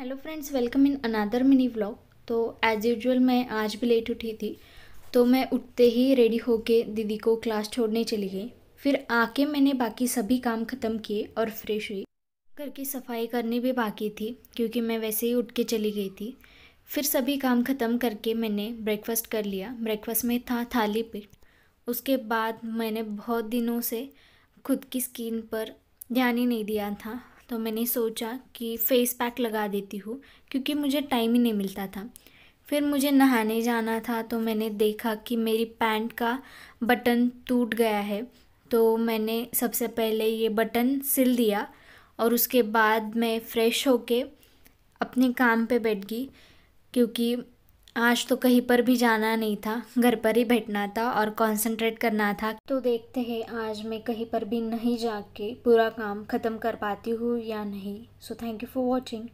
hello friends welcome in another mini vlog तो as usual मैं आज भी लेट उठी थी तो मैं उठते ही रेडी होके दीदी को क्लास छोड़ने चली गई फिर आके मैंने बाकी सभी काम ख़त्म किए और फ्रेश हुई घर की सफाई करनी भी बाकी थी क्योंकि मैं वैसे ही उठ के चली गई थी फिर सभी काम ख़त्म करके मैंने ब्रेकफास्ट कर लिया ब्रेकफास्ट में था थाली पीठ उसके बाद मैंने बहुत दिनों से खुद की स्किन पर ध्यान ही नहीं दिया था तो मैंने सोचा कि फ़ेस पैक लगा देती हूँ क्योंकि मुझे टाइम ही नहीं मिलता था फिर मुझे नहाने जाना था तो मैंने देखा कि मेरी पैंट का बटन टूट गया है तो मैंने सबसे पहले ये बटन सिल दिया और उसके बाद मैं फ़्रेश होके अपने काम पे बैठ गई क्योंकि आज तो कहीं पर भी जाना नहीं था घर पर ही बैठना था और कंसंट्रेट करना था तो देखते हैं आज मैं कहीं पर भी नहीं जाके पूरा काम ख़त्म कर पाती हूँ या नहीं so thank you for watching